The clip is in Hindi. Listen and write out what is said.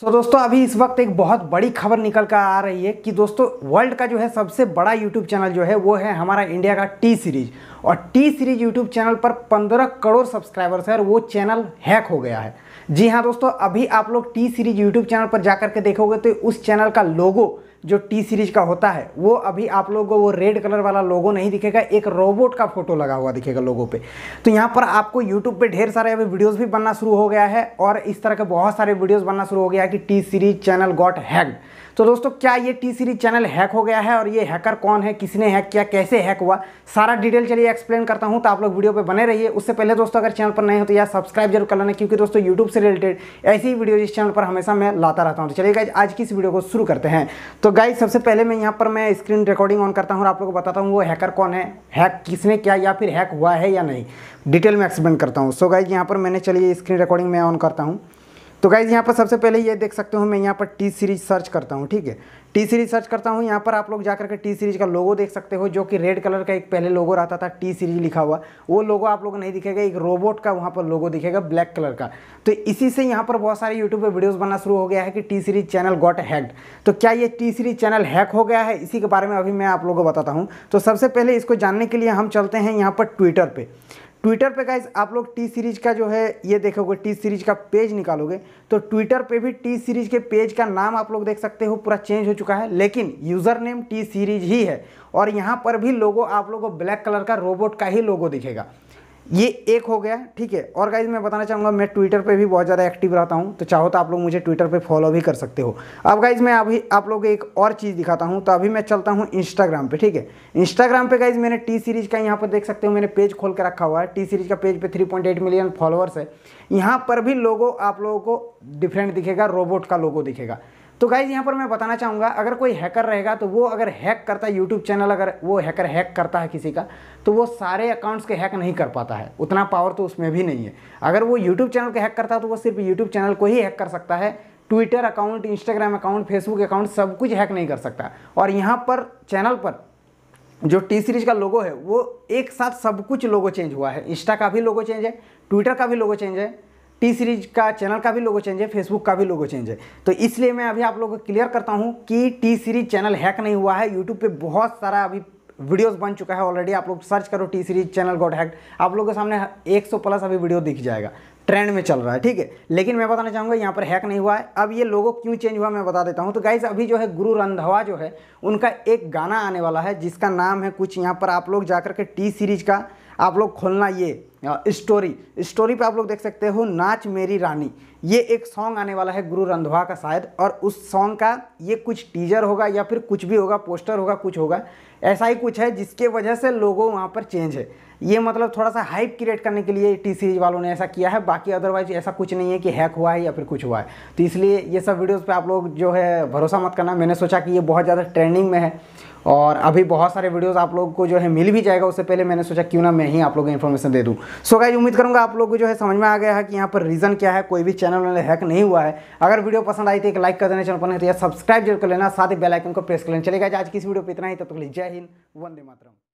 सो so, दोस्तों अभी इस वक्त एक बहुत बड़ी खबर निकल कर आ रही है कि दोस्तों वर्ल्ड का जो है सबसे बड़ा यूट्यूब चैनल जो है वो है हमारा इंडिया का टी सीरीज और टी सीरीज यूट्यूब चैनल पर 15 करोड़ सब्सक्राइबर्स है और वो चैनल हैक हो गया है जी हाँ दोस्तों अभी आप लोग टी सीरीज यूट्यूब चैनल पर जा के देखोगे तो उस चैनल का लोगो जो टी सीरीज का होता है वो अभी आप लोगों को वो रेड कलर वाला लोगो नहीं दिखेगा एक रोबोट का फोटो लगा हुआ दिखेगा लोगों पे तो यहाँ पर आपको यूट्यूब पे ढेर सारे अभी वीडियोस भी बनना शुरू हो गया है और इस तरह के बहुत सारे वीडियोस बनना शुरू हो गया है कि T Series channel got hack तो दोस्तों क्या ये टी सीरीज चैनल हैक हो गया है और ये हैकर कौन है किसने हैक किया कैसे हैक हुआ सारा डिटेल चलिए एक्सप्लेन करता हूँ तो आप लोग वीडियो पे बने रहिए उससे पहले दोस्तों अगर चैनल पर नए हो तो यार सब्सक्राइब जरूर कर लेना क्योंकि दोस्तों यूट्यूब से रिलेटेड ऐसी वीडियो इस चैनल पर हमेशा मैं लाता रहता हूँ तो चलिए आज की इस वीडियो को शुरू करते हैं तो तो गाइज सबसे पहले मैं यहाँ पर मैं स्क्रीन रिकॉर्डिंग ऑन करता हूँ और आप लोगों को बताता हूँ वो हैकर कौन है हैक किसने किया या फिर हैक हुआ है या नहीं डिटेल में एक्सप्लेन करता हूँ सो गाइज यहाँ पर मैंने चलिए स्क्रीन रिकॉर्डिंग मैं ऑन करता हूँ तो गाइज़ यहाँ पर सबसे पहले ये देख सकते हो मैं यहाँ पर टी सीरीज सर्च करता हूँ ठीक है टी सीरीज सर्च करता हूँ यहाँ पर आप लोग जाकर के टी सीरीज का लोगो देख सकते हो जो कि रेड कलर का एक पहले लोगो रहता था टी सीरीज लिखा हुआ वो लोगो आप लोग नहीं दिखेगा एक रोबोट का वहाँ पर लोगो दिखेगा ब्लैक कलर का तो इसी से यहाँ पर बहुत सारे यूट्यूब पर वीडियोज़ बनना शुरू हो गया है कि T Series channel got hacked तो क्या ये टी सीरीज चैनल हैक हो गया है इसी के बारे में अभी मैं आप लोगों को बताता हूँ तो सबसे पहले इसको जानने के लिए हम चलते हैं यहाँ पर ट्विटर पर ट्विटर पे गाइज आप लोग टी सीरीज़ का जो है ये देखोगे टी सीरीज़ का पेज निकालोगे तो ट्विटर पे भी टी सीरीज़ के पेज का नाम आप लोग देख सकते हो पूरा चेंज हो चुका है लेकिन यूज़र नेम टी सीरीज़ ही है और यहाँ पर भी लोगो आप लोगों को ब्लैक कलर का रोबोट का ही लोगो दिखेगा ये एक हो गया ठीक है और गाइज मैं बताना चाहूँगा मैं ट्विटर पे भी बहुत ज़्यादा एक्टिव रहता हूँ तो चाहो तो आप लोग मुझे ट्विटर पे फॉलो भी कर सकते हो अब गाइज मैं अभी आप लोग एक और चीज़ दिखाता हूँ तो अभी मैं चलता हूँ इंस्टाग्राम पे ठीक है इंस्टाग्राम पे गाइज मैंने टी सीरीज़ का यहाँ पर देख सकते हो मैंने पेज खोल के रखा हुआ है टी सीरीज़ का पेज पर थ्री मिलियन फॉलोअर्स है यहाँ पर भी लोगों आप लोगों को डिफरेंट दिखेगा रोबोट का लोगो दिखेगा तो गाइज यहाँ पर मैं बताना चाहूँगा अगर कोई हैकर रहेगा तो वो अगर हैक करता है यूट्यूब चैनल अगर वो हैकर हैक करता है किसी का तो वो सारे अकाउंट्स के हैक नहीं कर पाता है उतना पावर तो उसमें भी नहीं है अगर वो यूट्यूब चैनल को हैक करता है तो वो सिर्फ यूट्यूब चैनल को ही हैक कर सकता है Twitter account Instagram account Facebook account सब कुछ हैक नहीं कर सकता और यहाँ पर चैनल पर जो टी सीरीज का लोगो है वो एक साथ सब कुछ लोगो चेंज हुआ है इंस्टा का भी लोगो चेंज है ट्विटर का भी लोगो चेंज है टी सीरीज का चैनल का भी लोगो चेंज है फेसबुक का भी लोगो चेंज है तो इसलिए मैं अभी आप लोगों को क्लियर करता हूँ कि टी सीरीज चैनल हैक नहीं हुआ है यूट्यूब पे बहुत सारा अभी वीडियोस बन चुका है ऑलरेडी आप लोग सर्च करो T Series channel got hack आप लोगों के सामने 100 प्लस अभी वीडियो दिख जाएगा ट्रेंड में चल रहा है ठीक है लेकिन मैं बताना चाहूँगा यहाँ पर हैक नहीं हुआ है अब ये लोगों क्यों चेंज हुआ मैं बता देता हूँ तो गाइज अभी जो है गुरु रंधवा जो है उनका एक गाना आने वाला है जिसका नाम है कुछ यहाँ पर आप लोग जाकर के टी सीरीज का आप लोग खोलना ये स्टोरी हाँ, स्टोरी पे आप लोग देख सकते हो नाच मेरी रानी ये एक सॉन्ग आने वाला है गुरु रंधवा का शायद और उस सॉन्ग का ये कुछ टीजर होगा या फिर कुछ भी होगा पोस्टर होगा कुछ होगा ऐसा ही कुछ है जिसके वजह से लोगों वहाँ पर चेंज है ये मतलब थोड़ा सा हाइप क्रिएट करने के लिए टी सीरीज वालों ने ऐसा किया है बाकी अदरवाइज ऐसा कुछ नहीं है कि हैक हुआ है या फिर कुछ हुआ है तो इसलिए ये सब वीडियोज़ पर आप लोग जो है भरोसा मत करना मैंने सोचा कि ये बहुत ज़्यादा ट्रेंडिंग में है और अभी बहुत सारे वीडियोस आप लोग को जो है मिल भी जाएगा उससे पहले मैंने सोचा क्यों ना मैं ही आप लोगों को इन्फॉर्मेशन दे दूँ सो गाइज उम्मीद करूँगा आप लोग को जो है समझ में आ गया है कि यहाँ पर रीज़न क्या है कोई भी चैनल वाले हैक नहीं हुआ है अगर वीडियो पसंद आई तो एक लाइक कर देना चैनल पर तो या सब्सक्राइब जरूर कर लेना साथ ही बेलाइकन को प्रेस कर लेना चलेगा आज की इस वीडियो पर इतना ही तब तक जय हिंद वंदे मातरम